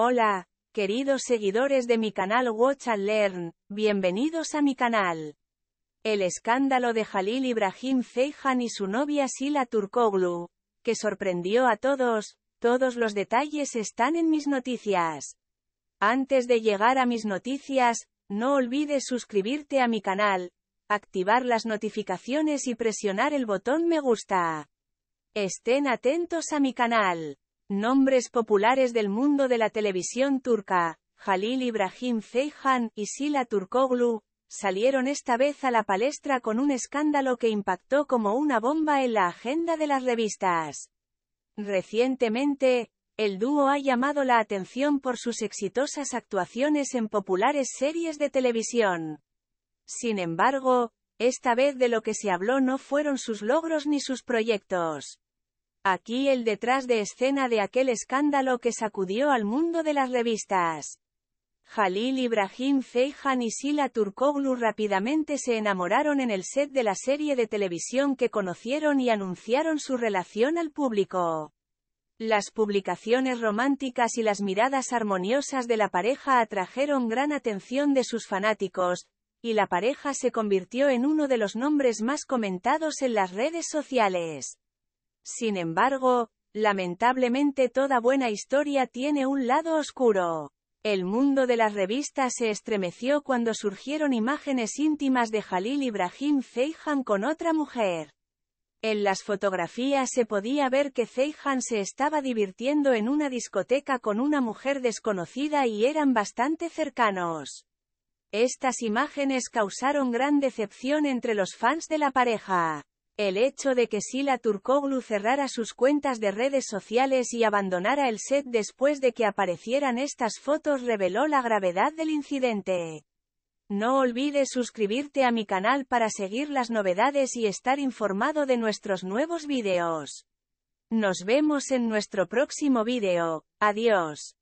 Hola, queridos seguidores de mi canal Watch and Learn, bienvenidos a mi canal. El escándalo de Jalil Ibrahim Ceyhan y su novia Sila Turkoglu, que sorprendió a todos, todos los detalles están en mis noticias. Antes de llegar a mis noticias, no olvides suscribirte a mi canal, activar las notificaciones y presionar el botón me gusta. Estén atentos a mi canal. Nombres populares del mundo de la televisión turca, Halil Ibrahim Ceyhan y Sila Turkoglu, salieron esta vez a la palestra con un escándalo que impactó como una bomba en la agenda de las revistas. Recientemente, el dúo ha llamado la atención por sus exitosas actuaciones en populares series de televisión. Sin embargo, esta vez de lo que se habló no fueron sus logros ni sus proyectos. Aquí el detrás de escena de aquel escándalo que sacudió al mundo de las revistas. Halil Ibrahim Feijan y Sila Turkoglu rápidamente se enamoraron en el set de la serie de televisión que conocieron y anunciaron su relación al público. Las publicaciones románticas y las miradas armoniosas de la pareja atrajeron gran atención de sus fanáticos, y la pareja se convirtió en uno de los nombres más comentados en las redes sociales. Sin embargo, lamentablemente toda buena historia tiene un lado oscuro. El mundo de las revistas se estremeció cuando surgieron imágenes íntimas de Jalil Ibrahim Zeihan con otra mujer. En las fotografías se podía ver que Zeihan se estaba divirtiendo en una discoteca con una mujer desconocida y eran bastante cercanos. Estas imágenes causaron gran decepción entre los fans de la pareja. El hecho de que Sila Turkoglu cerrara sus cuentas de redes sociales y abandonara el set después de que aparecieran estas fotos reveló la gravedad del incidente. No olvides suscribirte a mi canal para seguir las novedades y estar informado de nuestros nuevos videos. Nos vemos en nuestro próximo video. Adiós.